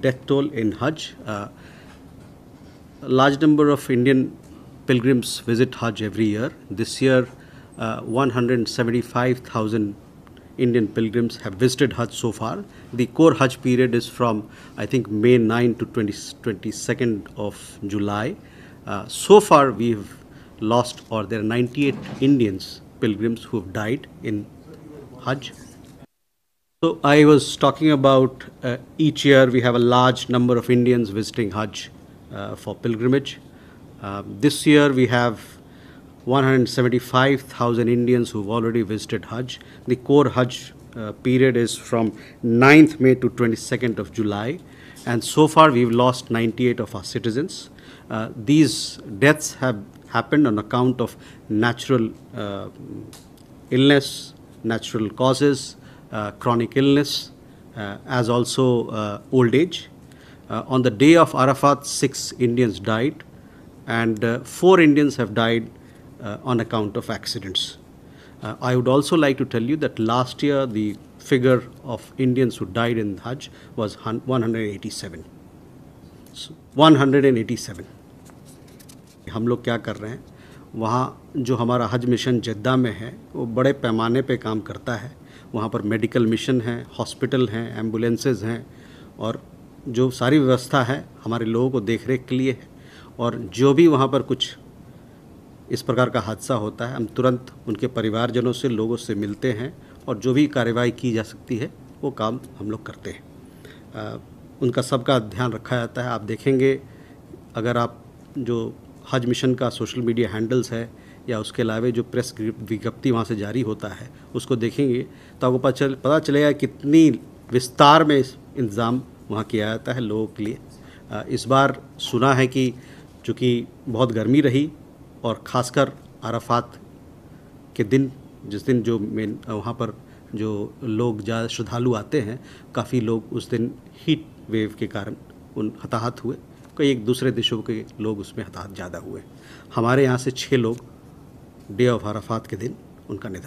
death toll in Hajj. Uh, a large number of Indian pilgrims visit Hajj every year. This year, uh, 175,000 Indian pilgrims have visited Hajj so far. The core Hajj period is from, I think, May 9 to 20, 22nd of July. Uh, so far, we've lost, or there are 98 Indians, pilgrims, who have died in Hajj. So I was talking about uh, each year we have a large number of Indians visiting Hajj uh, for pilgrimage. Um, this year we have 175,000 Indians who've already visited Hajj. The core Hajj uh, period is from 9th May to 22nd of July. And so far we've lost 98 of our citizens. Uh, these deaths have happened on account of natural uh, illness, natural causes, uh, chronic illness, uh, as also uh, old age. on the day of Arafat, six Indians died, and four Indians have died on account of accidents. I would also like to tell you that last year the figure of Indians who died in Hajj was 187. 187. हम लोग क्या कर रहे हैं वहाँ जो हमारा हज मिशन जद्दा में है वो बड़े पैमाने पे काम करता है वहाँ पर मेडिकल मिशन है हॉस्पिटल हैं एम्बुलेंसेज हैं और जो सारी व्यवस्था है हमारे लोगों को देख रेख के लिए है और जो भी वहाँ पर कुछ इस प्रकार का हादसा होता है हम तुरंत उनके परिवारजनों से लोगों से मिलते हैं और जो भी कार्रवाई की जा सकती है वो काम हम लोग करते हैं आ, उनका सबका ध्यान रखा जाता है आप देखेंगे अगर आप जो हज मिशन का सोशल मीडिया हैंडल्स है या उसके अलावा जो प्रेस विज्ञप्ति वहाँ से जारी होता है उसको देखेंगे तो आपको पता चल पता चलेगा कितनी विस्तार में इंतज़ाम वहाँ किया जाता है लोगों के लिए इस बार सुना है कि चूँकि बहुत गर्मी रही और ख़ासकर अरफात के दिन जिस दिन जो मेन वहाँ पर जो लोग ज़्यादा श्रद्धालु आते हैं काफ़ी लोग उस दिन हीट वेव के कारण उन हताहत हुए कई एक दूसरे देशों के लोग उसमें हताहत ज़्यादा हुए हमारे यहाँ से छः लोग डे ऑफ अराफात के दिन उनका निधन